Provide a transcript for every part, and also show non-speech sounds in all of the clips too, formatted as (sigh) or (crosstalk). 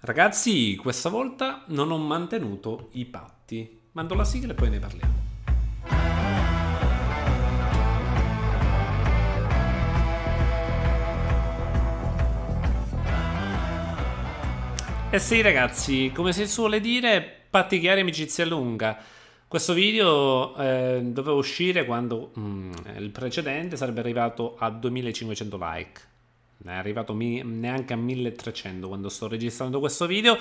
Ragazzi, questa volta non ho mantenuto i patti. Mando la sigla e poi ne parliamo. Eh sì ragazzi, come si suole dire, patti chiari amicizia lunga. Questo video eh, doveva uscire quando mm, il precedente sarebbe arrivato a 2500 like non è arrivato neanche a 1300 quando sto registrando questo video,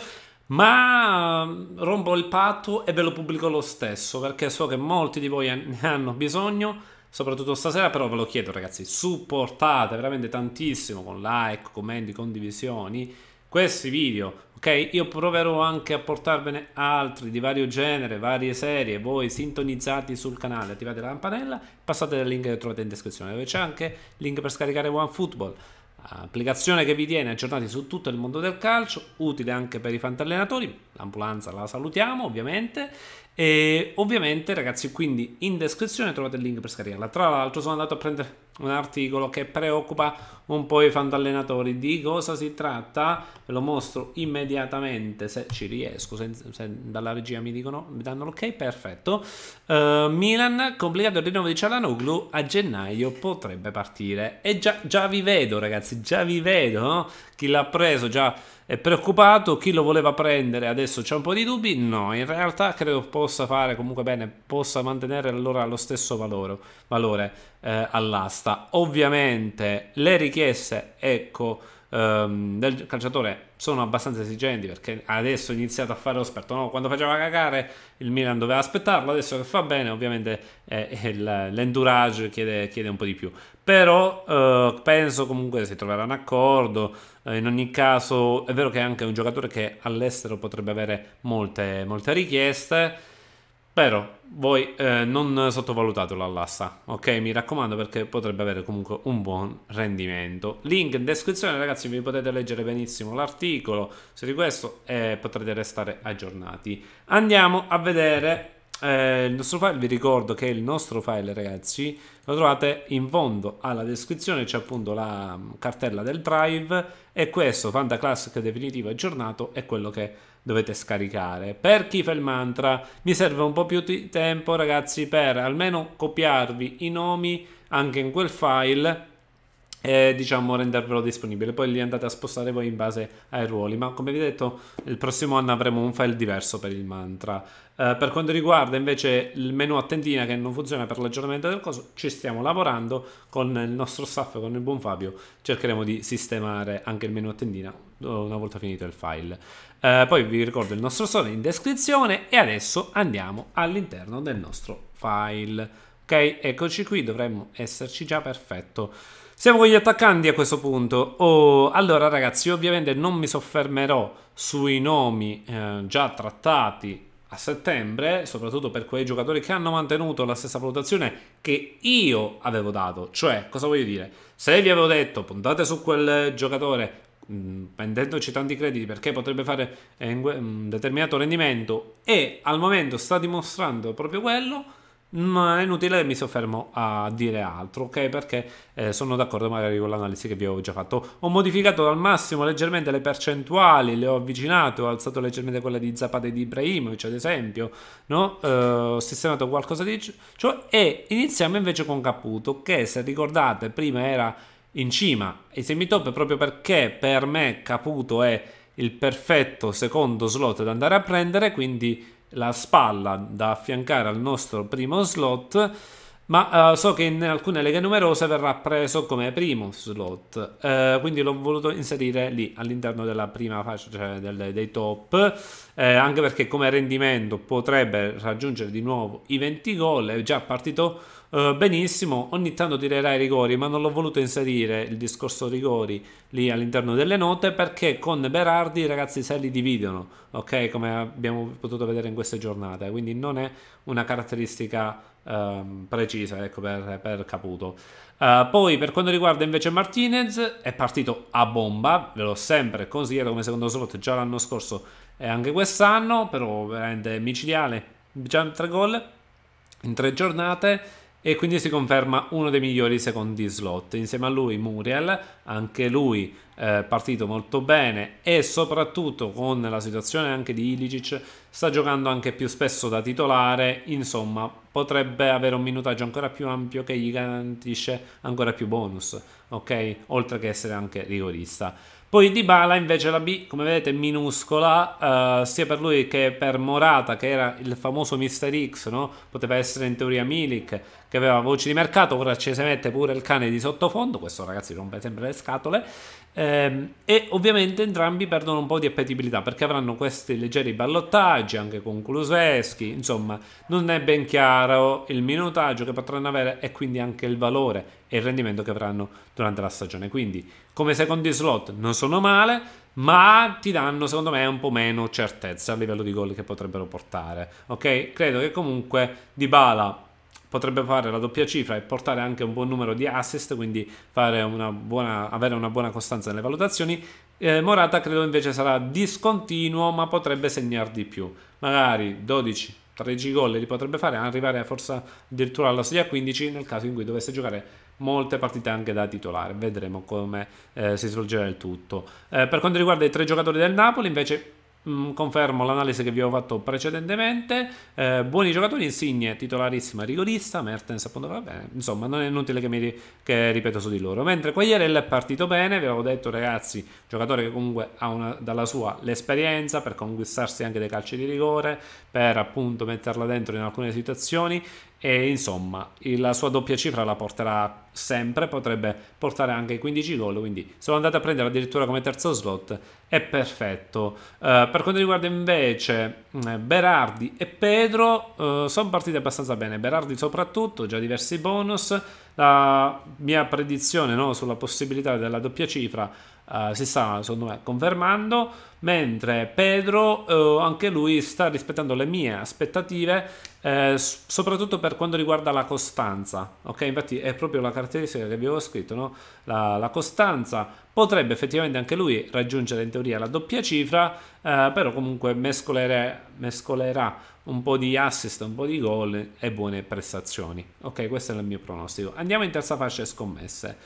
ma mm, rompo il patto e ve lo pubblico lo stesso, perché so che molti di voi (laughs) ne hanno bisogno, soprattutto stasera, però ve lo chiedo ragazzi, supportate veramente tantissimo con like, commenti, condivisioni questi video, ok? Io proverò anche a portarvene altri di vario genere, varie serie, voi sintonizzati sul canale, attivate la campanella, passate dal link che trovate in descrizione, dove c'è anche il link per scaricare OneFootball. Applicazione che vi tiene aggiornati su tutto il mondo del calcio, utile anche per i fantallenatori. L'ambulanza la salutiamo ovviamente. E ovviamente, ragazzi, quindi in descrizione trovate il link per scaricarla. Tra l'altro, sono andato a prendere un articolo che preoccupa un po' i fantallenatori. Di cosa si tratta? Ve lo mostro immediatamente se ci riesco. Se, se dalla regia mi dicono, mi danno l'ok, perfetto. Uh, Milan, complicato il rinnovo di Cialanoglu, a gennaio potrebbe partire. E già, già vi vedo ragazzi, già vi vedo, no? Chi l'ha preso già è preoccupato, chi lo voleva prendere adesso c'è un po' di dubbi, no, in realtà credo possa fare comunque bene, possa mantenere allora lo stesso valore, valore eh, all'asta. Ovviamente le richieste, ecco, ehm, del calciatore sono abbastanza esigenti perché adesso è iniziato a fare lo sperto. No? Quando faceva cagare il Milan doveva aspettarlo, adesso che fa bene ovviamente eh, eh l'entourage chiede, chiede, un po' di più. Però eh, penso comunque si troverà un accordo, eh, in ogni caso è vero che è anche un giocatore che all'estero potrebbe avere molte, molte richieste però voi eh, non sottovalutatelo all'asta, ok? Mi raccomando perché potrebbe avere comunque un buon rendimento. Link in descrizione ragazzi, vi potete leggere benissimo l'articolo su di questo e eh, potrete restare aggiornati. Andiamo a vedere eh, il nostro file, vi ricordo che il nostro file ragazzi lo trovate in fondo alla descrizione, c'è appunto la mm, cartella del drive e questo Fanta Classic definitivo aggiornato è quello che dovete scaricare. Per chi fa il mantra mi serve un po' più di tempo ragazzi per almeno copiarvi i nomi anche in quel file e diciamo rendervelo disponibile. Poi li andate a spostare voi in base ai ruoli, ma come vi ho detto il prossimo anno avremo un file diverso per il mantra. Eh, per quanto riguarda invece il menu attentina che non funziona per l'aggiornamento del coso, ci stiamo lavorando con il nostro staff, con il buon Fabio, cercheremo di sistemare anche il menu attendina eh, una volta finito il file. Eh, poi vi ricordo il nostro store in descrizione e adesso andiamo all'interno del nostro file. Ok, eccoci qui, dovremmo esserci già perfetto. Siamo con gli attaccanti a questo punto. Oh, allora ragazzi, io ovviamente non mi soffermerò sui nomi eh, già trattati a settembre, soprattutto per quei giocatori che hanno mantenuto la stessa valutazione che io avevo dato. Cioè, cosa voglio dire? Se vi avevo detto puntate su quel giocatore mm, vendendoci tanti crediti perché potrebbe fare eh, un determinato rendimento e al momento sta dimostrando proprio quello, ma è inutile mi soffermo a dire altro, ok? Perché eh, sono d'accordo magari con l'analisi che vi avevo già fatto. Ho modificato al massimo leggermente le percentuali, le ho avvicinate, ho alzato leggermente quelle di Zapata e di Ibrahimovic, ad esempio, no? Eh, ho sistemato qualcosa di ciò cioè, e iniziamo invece con Caputo, che se ricordate prima era in cima ai semi-top proprio perché per me Caputo è il perfetto secondo slot da andare a prendere, quindi la spalla da affiancare al nostro primo slot ma uh, so che in alcune leghe numerose verrà preso come primo slot uh, quindi l'ho voluto inserire lì all'interno della prima fascia cioè del, dei top eh, anche perché come rendimento potrebbe raggiungere di nuovo i 20 gol è già partito eh, benissimo, ogni tanto tirerai i rigori, ma non l'ho voluto inserire il discorso rigori lì all'interno delle note perché con Berardi i ragazzi se li dividono, ok? Come abbiamo potuto vedere in queste giornate, quindi non è una caratteristica um, precisa ecco, per, per Caputo. Uh, poi per quanto riguarda invece Martinez è partito a bomba, ve l'ho sempre consigliato come secondo slot già l'anno scorso e anche quest'anno, però veramente micidiale, già tre gol in tre giornate e quindi si conferma uno dei migliori secondi slot. Insieme a lui Muriel, anche lui eh, partito molto bene e soprattutto con la situazione anche di Ilicic sta giocando anche più spesso da titolare, insomma potrebbe avere un minutaggio ancora più ampio che gli garantisce ancora più bonus, ok? Oltre che essere anche rigorista. Poi Dybala invece la B, come vedete, è minuscola, eh, sia per lui che per Morata, che era il famoso Mr. X, no? poteva essere in teoria Milik, che aveva voci di mercato, ora ci si mette pure il cane di sottofondo, questo ragazzi rompe sempre le scatole, eh, e ovviamente entrambi perdono un po' di appetibilità, perché avranno questi leggeri ballottaggi, anche con Kuluseschi, insomma, non è ben chiaro il minutaggio che potranno avere e quindi anche il valore e il rendimento che avranno durante la stagione. Quindi come secondi slot non sono male, ma ti danno secondo me un po' meno certezza a livello di gol che potrebbero portare. Ok? Credo che comunque Dybala potrebbe fare la doppia cifra e portare anche un buon numero di assist, quindi una buona, avere una buona costanza nelle valutazioni. Eh, Morata credo invece sarà discontinuo, ma potrebbe segnare di più. Magari 12 13 gol li potrebbe fare, arrivare forse addirittura alla sedia 15 nel caso in cui dovesse giocare molte partite anche da titolare. Vedremo come eh, si svolgerà il tutto. Eh, per quanto riguarda i tre giocatori del Napoli, invece mm, confermo l'analisi che vi ho fatto precedentemente. Eh, buoni giocatori, Insigne titolarissima rigorista, Mertens appunto va bene. Insomma, non è inutile che, mi, che ripeto su di loro. Mentre Quagliarella è partito bene, vi avevo detto ragazzi, giocatore che comunque ha una, dalla sua l'esperienza per conquistarsi anche dei calci di rigore, per appunto metterla dentro in alcune situazioni e insomma la sua doppia cifra la porterà sempre, potrebbe portare anche i 15 gol, quindi se lo andate a prendere addirittura come terzo slot è perfetto. Eh, per quanto riguarda invece mm, Berardi e Pedro, eh, sono partite abbastanza bene, Berardi soprattutto, già diversi bonus, la mia predizione no, sulla possibilità della doppia cifra eh, si sta secondo me confermando mentre Pedro uh, anche lui sta rispettando le mie aspettative eh, soprattutto per quanto riguarda la costanza ok infatti è proprio la caratteristica che vi avevo scritto no? la, la, costanza potrebbe effettivamente anche lui raggiungere in teoria la doppia cifra eh, però comunque mescolerà un po' di assist un po' di gol e buone prestazioni ok questo è il mio pronostico andiamo in terza fascia scommesse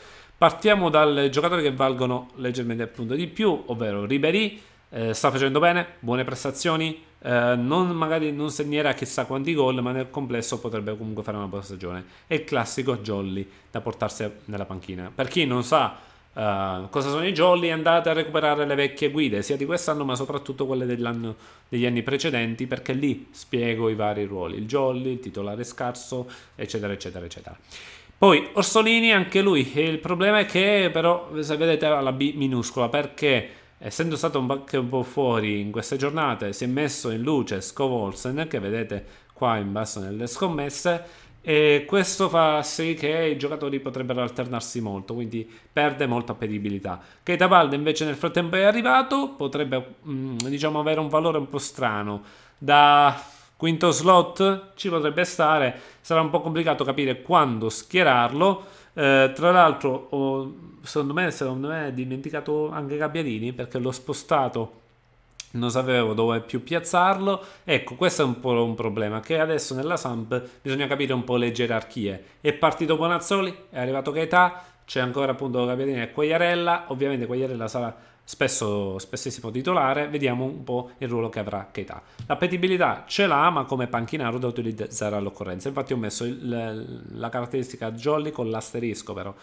Partiamo dal giocatore che valgono leggermente appunto di più, ovvero Ribery, eh, sta facendo bene, buone prestazioni, eh, non, magari non segnerà chissà quanti gol, ma nel complesso potrebbe comunque fare una buona stagione. È il classico jolly da portarsi nella panchina. Per chi non sa eh, cosa sono i jolly, andate a recuperare le vecchie guide, sia di quest'anno ma soprattutto quelle degli anni precedenti, perché lì spiego i vari ruoli, il jolly, il titolare scarso, eccetera, eccetera, eccetera. Poi Orsolini anche lui, il problema è che però se vedete ha la B minuscola perché essendo stato anche un, po' fuori in queste giornate si è messo in luce Scov Olsen che vedete qua in basso nelle scommesse e questo fa sì che i giocatori potrebbero alternarsi molto, quindi perde molta appetibilità. Keita Balde invece nel frattempo è arrivato, potrebbe mm, diciamo avere un valore un po' strano da Quinto slot ci potrebbe stare, sarà un po' complicato capire quando schierarlo. Eh, tra l'altro, oh, secondo me, secondo me è dimenticato anche Gabbiadini perché l'ho spostato non sapevo dove più piazzarlo. Ecco, questo è un po' un problema, che adesso nella Samp bisogna capire un po' le gerarchie. È partito Bonazzoli, è arrivato Gaetà, c'è ancora appunto Capiatini e Quagliarella, ovviamente Quagliarella sarà spesso, si può titolare, vediamo un po' il ruolo che avrà Keita. L'appetibilità ce l'ha, ma come panchinaro da utilizzare all'occorrenza. Infatti ho messo il, la caratteristica Jolly con l'asterisco però.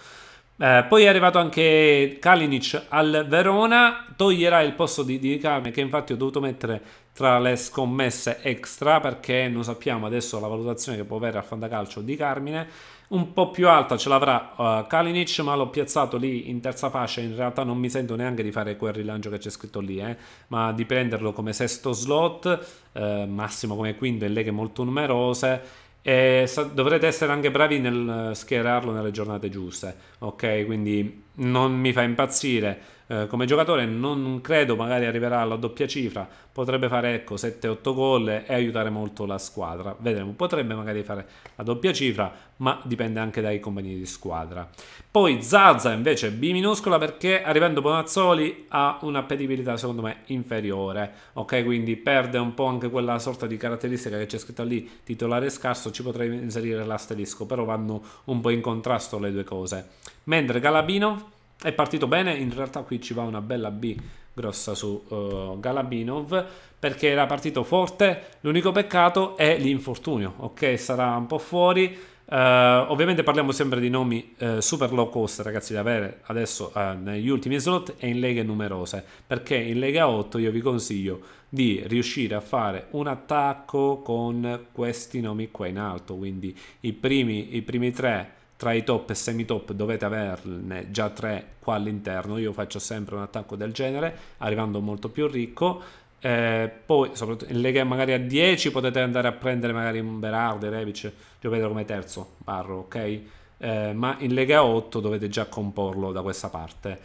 Eh, poi è arrivato anche Kalinic al Verona, toglierà il posto di, di Kame che infatti ho dovuto mettere tra le scommesse extra perché non sappiamo adesso la valutazione che può avere al fantacalcio di Carmine un po' più alta ce l'avrà uh, Kalinic ma l'ho piazzato lì in terza fascia in realtà non mi sento neanche di fare quel rilancio che c'è scritto lì eh, ma di prenderlo come sesto slot eh, massimo come quinto in leghe molto numerose e dovrete essere anche bravi nel eh, schierarlo nelle giornate giuste, ok? Quindi non mi fa impazzire eh, come giocatore, non credo magari arriverà alla doppia cifra, potrebbe fare ecco 7-8 gol e aiutare molto la squadra, vedremo, potrebbe magari fare la doppia cifra, ma dipende anche dai compagni di squadra. Poi Zaza invece B minuscola perché arrivando Bonazzoli ha un'appetibilità secondo me inferiore, ok? Quindi perde un po' anche quella sorta di caratteristica che c'è scritta lì, titolare scarso, ci potrei inserire l'asterisco, però vanno un po' in contrasto le due cose mentre Galabinov è partito bene, in realtà qui ci va una bella B grossa su uh, Galabinov perché era partito forte, l'unico peccato è l'infortunio, ok? Sarà un po' fuori. Uh, ovviamente parliamo sempre di nomi uh, super low cost, ragazzi, da avere adesso negli ultimi slot e in leghe numerose, perché in Lega 8 io vi consiglio di riuscire a fare un attacco con questi nomi qua in alto, quindi i primi, i primi tre tra i top e semi top dovete averne già tre qua all'interno io faccio sempre un attacco del genere arrivando molto più ricco eh, poi soprattutto in lega magari a 10 potete andare a prendere magari un Berardi, Rebic Giovedro come terzo barro ok eh, ma in Lega 8 dovete già comporlo da questa parte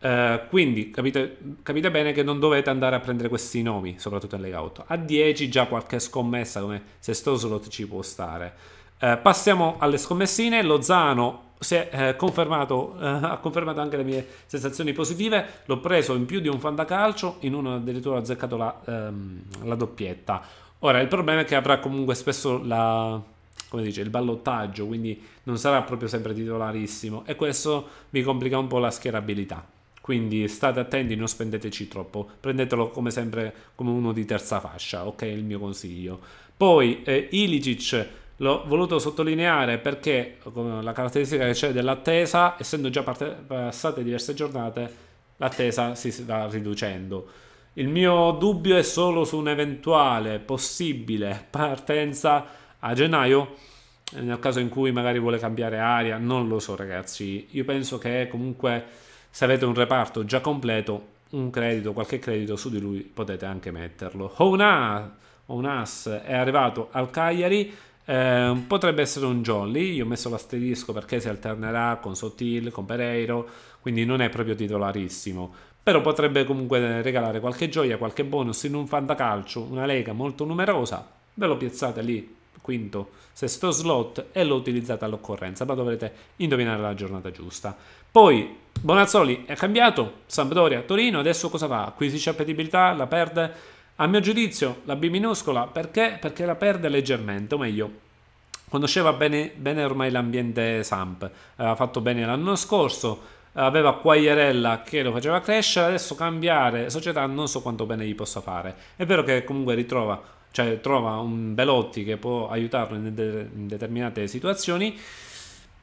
eh, quindi capite, capite bene che non dovete andare a prendere questi nomi soprattutto in Lega 8 a 10 già qualche scommessa come sesto slot ci può stare eh, passiamo alle scommessine. Lozano è, eh, confermato, eh, (laughs) ha confermato anche le mie sensazioni positive. L'ho preso in più di un fantacalcio, in uno addirittura ho azzeccato la, ehm, la doppietta. Ora, il problema è che avrà comunque spesso la, dice, il ballottaggio, quindi non sarà proprio sempre titolarissimo e questo mi complica un po' la schierabilità. Quindi state attenti, non spendeteci troppo, prendetelo come sempre come uno di terza fascia, ok? Il mio consiglio. Poi eh, Ilicic L'ho voluto sottolineare perché la caratteristica che c'è dell'attesa, essendo già passate diverse giornate, l'attesa si sta riducendo. Il mio dubbio è solo su un'eventuale possibile partenza a gennaio, nel caso in cui magari vuole cambiare aria, non lo so ragazzi. Io penso che comunque se avete un reparto già completo, un credito, qualche credito su di lui potete anche metterlo. Onas, Onas è arrivato al Cagliari eh, potrebbe essere un Jolly, io ho messo l'asterisco perché si alternerà con Sotil, con Pereiro, quindi non è proprio titolarissimo, però potrebbe comunque regalare qualche gioia, qualche bonus in un fantacalcio, una lega molto numerosa, ve lo piazzate lì, quinto, sesto slot e lo utilizzate all'occorrenza, ma dovrete indovinare la giornata giusta. Poi Bonazzoli è cambiato, Sampdoria, Torino, adesso cosa fa? Acquisisce appetibilità, la perde? A mio giudizio la B minuscola perché? Perché la perde leggermente, o meglio, conosceva bene, bene ormai l'ambiente Samp, aveva fatto bene l'anno scorso, aveva Quagliarella che lo faceva crescere, adesso cambiare società non so quanto bene gli possa fare. È vero che comunque ritrova, cioè trova un Belotti che può aiutarlo in, de in determinate situazioni,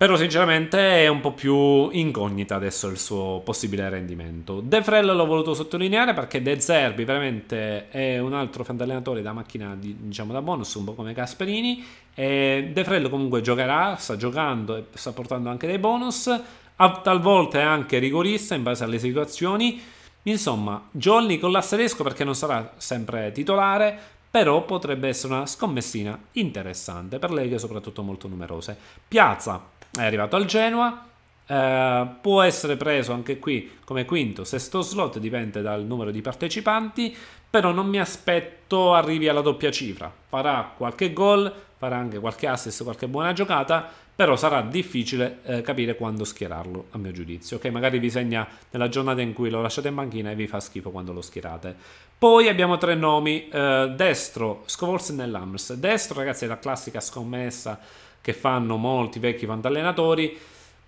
però sinceramente è un po' più incognita adesso il suo possibile rendimento. De Frel l'ho voluto sottolineare perché De Zerbi veramente è un altro fantallenatore da macchina di, diciamo da bonus, un po' come Casperini. E De Frel comunque giocherà, sta giocando e sta portando anche dei bonus. A, talvolta è anche rigorista in base alle situazioni. Insomma, Johnny con l'asterisco perché non sarà sempre titolare, però potrebbe essere una scommessina interessante per leghe soprattutto molto numerose. Piazza, è arrivato al Genoa. Eh, può essere preso anche qui come quinto, sesto slot, dipende dal numero di partecipanti, però non mi aspetto arrivi alla doppia cifra. Farà qualche gol, farà anche qualche assist, qualche buona giocata, però sarà difficile eh, capire quando schierarlo, a mio giudizio. Ok, magari vi segna nella giornata in cui lo lasciate in banchina e vi fa schifo quando lo schierate. Poi abbiamo tre nomi, eh, destro, Scovolsen e Lams. Destro, ragazzi, è la classica scommessa che fanno molti vecchi fantallenatori,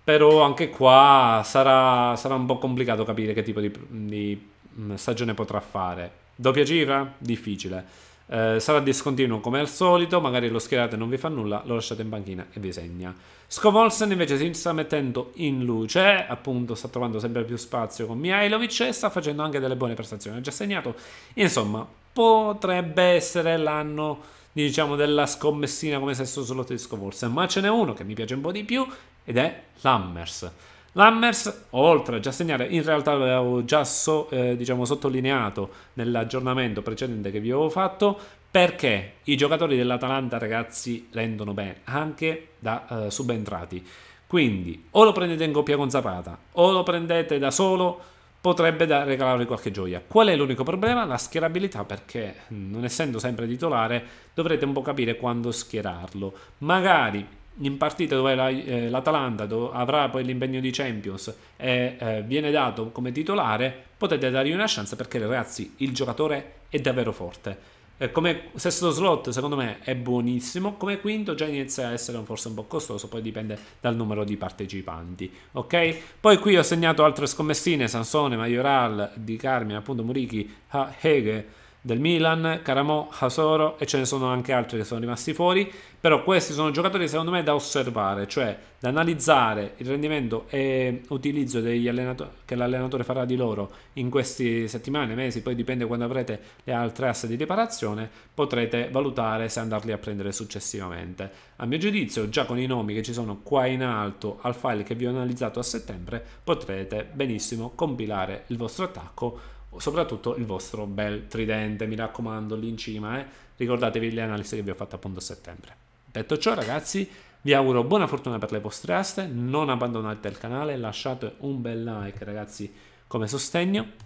però anche qua sarà, sarà un po' complicato capire che tipo di, di mm, stagione potrà fare. Doppia cifra? Difficile. Eh, sarà discontinuo come al solito, magari lo schierate e non vi fa nulla, lo lasciate in panchina e vi segna. Scovolsen invece si sta mettendo in luce, appunto sta trovando sempre più spazio con Mihailovic e sta facendo anche delle buone prestazioni, ha già segnato. Insomma, potrebbe essere l'anno diciamo, della scommessina come sesso slot tedesco forse ma ce n'è uno che mi piace un po' di più ed è Lammers. Lammers, oltre a già segnare, in realtà l'avevo già so, eh, diciamo, sottolineato nell'aggiornamento precedente che vi avevo fatto, perché i giocatori dell'Atalanta, ragazzi, rendono bene anche da eh, subentrati. Quindi o lo prendete in coppia con Zapata o lo prendete da solo potrebbe da, regalare qualche gioia. Qual è l'unico problema? La schierabilità, perché non essendo sempre titolare dovrete un po' capire quando schierarlo. Magari in partita dove la, eh, l'Atalanta dove avrà poi l'impegno di Champions e eh, viene dato come titolare, potete dargli una chance perché ragazzi il giocatore è davvero forte eh, come sesto slot, secondo me, è buonissimo. Come quinto, già inizia a essere forse un po' costoso. Poi dipende dal numero di partecipanti. Ok? Poi qui ho segnato altre scommessine: Sansone, Majoral, Di Carmine, appunto Murichi, Hege del Milan, Caramo, Hasoro e ce ne sono anche altri che sono rimasti fuori, però questi sono giocatori secondo me da osservare, cioè da analizzare il rendimento e utilizzo che l'allenatore farà di loro in queste settimane, mesi, poi dipende quando avrete le altre asse di riparazione, potrete valutare se andarli a prendere successivamente. A mio giudizio, già con i nomi che ci sono qua in alto al file che vi ho analizzato a settembre, potrete benissimo compilare il vostro attacco soprattutto il vostro bel tridente, mi raccomando, lì in cima. Eh? Ricordatevi le analisi che vi ho fatto appunto a settembre. Detto ciò, ragazzi, vi auguro buona fortuna per le vostre aste, non abbandonate il canale, lasciate un bel like, ragazzi, come sostegno.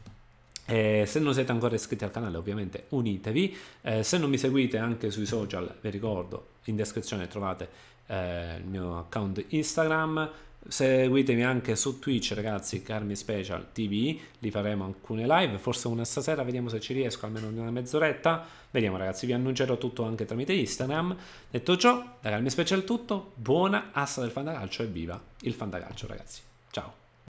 Eh, se non siete ancora iscritti al canale ovviamente unitevi, eh, se non mi seguite anche sui social vi ricordo in descrizione trovate eh, il mio account Instagram, Seguitemi anche su Twitch, ragazzi, Carmi Special TV, lì faremo alcune live, forse una stasera, vediamo se ci riesco, almeno una mezz'oretta. Vediamo, ragazzi, vi annuncerò tutto anche tramite Instagram. Detto ciò, da Carmi Special tutto, buona assa del fantacalcio e viva il fantacalcio, ragazzi. Ciao.